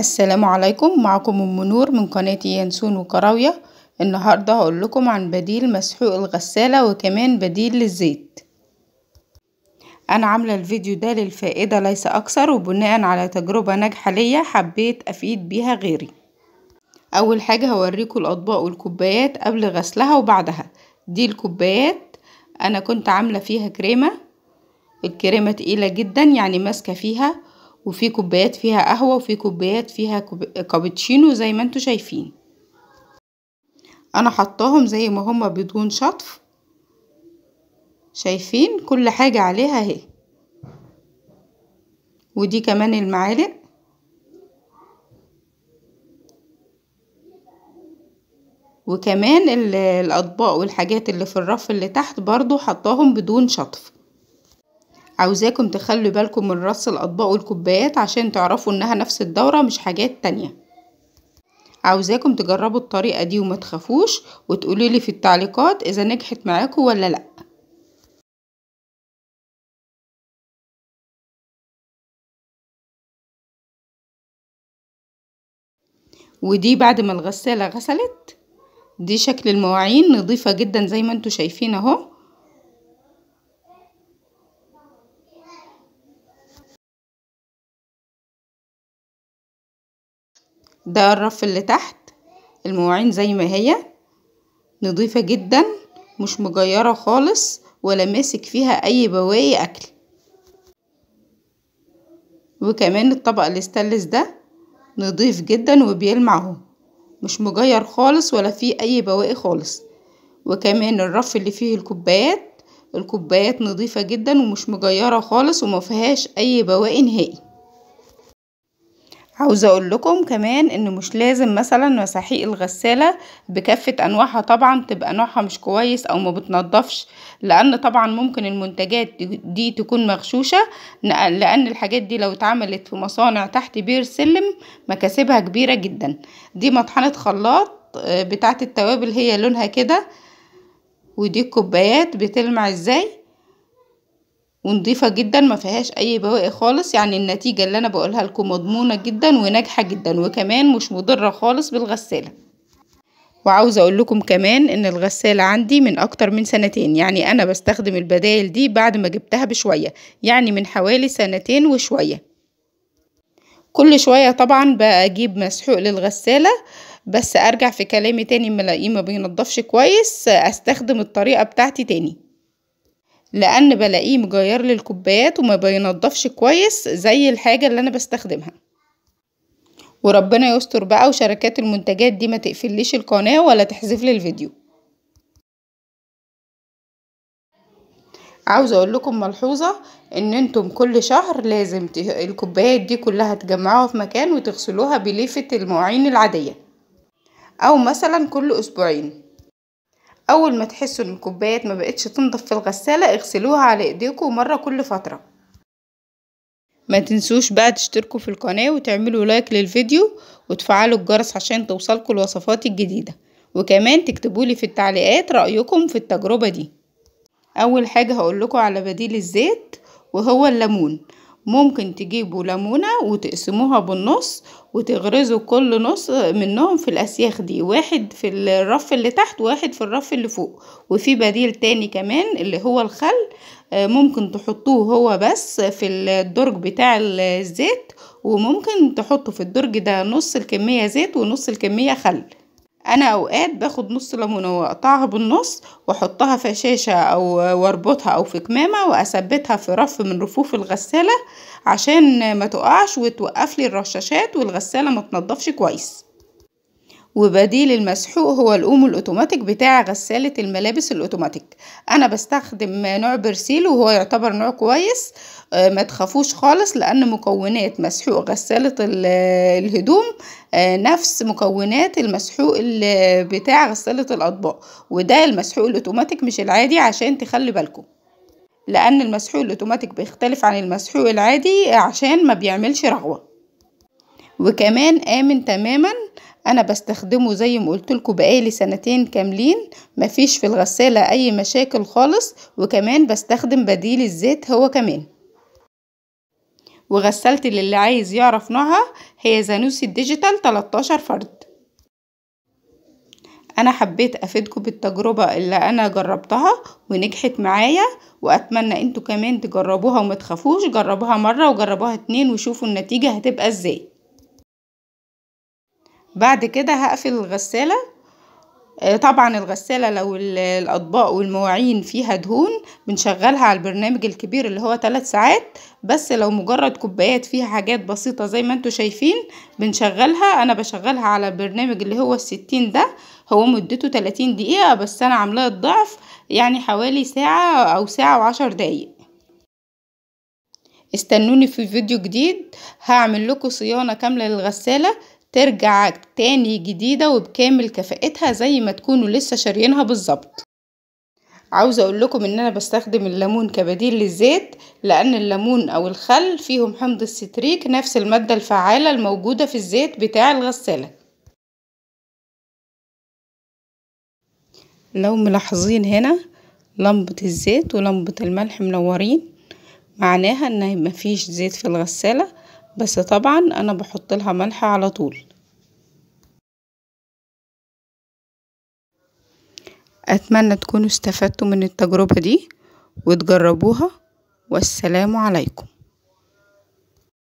السلام عليكم معكم ام نور من قناة ينسون وكراوية النهاردة هقول لكم عن بديل مسحوق الغسالة وكمان بديل للزيت انا عاملة الفيديو ده للفائدة ليس اكثر وبناء على تجربة ناجحة ليا حبيت افيد بيها غيري اول حاجة هوريكم الاطباق والكوبايات قبل غسلها وبعدها دي الكوبايات انا كنت عاملة فيها كريمة الكريمة تقيلة جدا يعني ماسكة فيها وفي كوبايات فيها قهوة وفي كوبايات فيها كابتشينو زي ما انتوا شايفين انا حطاهم زي ما هما بدون شطف شايفين كل حاجة عليها اهي ودي كمان المعالق وكمان الاطباق والحاجات اللي في الرف اللي تحت برضو حطاهم بدون شطف عاوزاكم تخلوا بالكم من رص الاطباق والكوبايات عشان تعرفوا انها نفس الدورة مش حاجات تانية عاوزاكم تجربوا الطريقة دي وما تخافوش وتقولوا لي في التعليقات اذا نجحت معاكم ولا لا ودي بعد ما الغسالة غسلت دي شكل المواعين نظيفة جدا زي ما انتوا شايفين اهو ده الرف اللي تحت المواعين زي ما هي نضيفة جدا مش مجيرة خالص ولا ماسك فيها اي بواقي اكل وكمان الطبق الاستلس ده نضيف جدا وبيلمع اهو مش مجير خالص ولا فيه اي بواقي خالص وكمان الرف اللي فيه الكوبايات الكوبايات نظيفة جدا ومش مجيرة خالص وما فيهاش اي بواقي نهائي عاوزة اقول لكم كمان ان مش لازم مثلا مساحيق الغسالة بكافة انواعها طبعا تبقى نوعها مش كويس او ما بتنضفش لان طبعا ممكن المنتجات دي تكون مغشوشة لان الحاجات دي لو اتعملت في مصانع تحت بير سلم مكاسبها كبيرة جدا دي مطحنة خلاط آه، بتاعت التوابل هي لونها كده ودي الكوبايات بتلمع ازاي ونضيفة جدا ما فيهاش اي بواقي خالص يعني النتيجة اللي انا بقولها لكم مضمونة جدا وناجحة جدا وكمان مش مضرة خالص بالغسالة وعاوزة اقول لكم كمان ان الغسالة عندي من اكتر من سنتين يعني انا بستخدم البدايل دي بعد ما جبتها بشوية يعني من حوالي سنتين وشوية كل شوية طبعا بجيب مسحوق للغسالة بس ارجع في كلامي تاني ملاقيه ما بينضفش كويس استخدم الطريقة بتاعتي تاني لان بلاقيه مجير للكوبايات وما بينضفش كويس زي الحاجة اللي انا بستخدمها وربنا يستر بقى وشركات المنتجات دي ما تقفليش القناة ولا تحذف لي الفيديو عاوزة اقول لكم ملحوظة ان انتم كل شهر لازم الكوبايات دي كلها تجمعوها في مكان وتغسلوها بليفة المواعين العادية او مثلا كل اسبوعين اول ما تحسوا ان الكوبايات ما بقتش تنضف في الغسالة اغسلوها على ايديكم مرة كل فترة ما تنسوش بقى تشتركوا في القناة وتعملوا لايك للفيديو وتفعلوا الجرس عشان توصلكوا الوصفات الجديدة وكمان تكتبولي في التعليقات رأيكم في التجربة دي اول حاجة هقول لكم على بديل الزيت وهو الليمون ممكن تجيبوا ليمونة وتقسموها بالنص وتغرزوا كل نص منهم في الأسياخ دي واحد في الرف اللي تحت واحد في الرف اللي فوق وفي بديل تاني كمان اللي هو الخل آه، ممكن تحطوه هو بس في الدرج بتاع الزيت وممكن تحطوا في الدرج ده نص الكمية زيت ونص الكمية خل انا اوقات باخد نص ليمونه واقطعها بالنص واحطها في شاشه او واربطها او في كمامه واثبتها في رف من رفوف الغساله عشان ما تقعش وتوقف لي الرشاشات والغساله ما تنضفش كويس وبديل المسحوق هو القوم الاوتوماتيك بتاع غسالة الملابس الاوتوماتيك انا بستخدم نوع برسيل وهو يعتبر نوع كويس آه، ما تخافوش خالص لان مكونات مسحوق غسالة الهدوم آه، نفس مكونات المسحوق بتاع غسالة الاطباق وده المسحوق الاوتوماتيك مش العادي عشان تخلي بالكم لان المسحوق الاوتوماتيك بيختلف عن المسحوق العادي عشان ما بيعملش رغوه وكمان آمن تماما انا بستخدمه زي ما قلت لكم بقالي سنتين كاملين مفيش في الغسالة اي مشاكل خالص وكمان بستخدم بديل الزيت هو كمان وغسالتي للي عايز يعرف نوعها هي زانوسي ديجيتال 13 فرد انا حبيت افيدكم بالتجربة اللي انا جربتها ونجحت معايا واتمنى انتوا كمان تجربوها ومتخافوش جربوها مرة وجربوها اتنين وشوفوا النتيجة هتبقى ازاي بعد كده هقفل الغسالة آه، طبعا الغسالة لو الأطباق والمواعين فيها دهون بنشغلها على البرنامج الكبير اللي هو 3 ساعات بس لو مجرد كوبايات فيها حاجات بسيطة زي ما انتوا شايفين بنشغلها أنا بشغلها على البرنامج اللي هو الستين ده هو مدته 30 دقيقة بس أنا عاملاه الضعف يعني حوالي ساعة أو ساعة وعشر دقايق استنوني في فيديو جديد هعمل لكم صيانة كاملة للغسالة ترجع تاني جديدة وبكامل كفاءتها زي ما تكونوا لسه شاريينها بالظبط عاوزة اقول لكم ان انا بستخدم الليمون كبديل للزيت لان الليمون او الخل فيهم حمض الستريك نفس المادة الفعالة الموجودة في الزيت بتاع الغسالة لو ملاحظين هنا لمبة الزيت ولمبة الملح منورين معناها ان مفيش زيت في الغسالة بس طبعا انا بحط لها ملح على طول اتمنى تكونوا استفدتوا من التجربة دي وتجربوها والسلام عليكم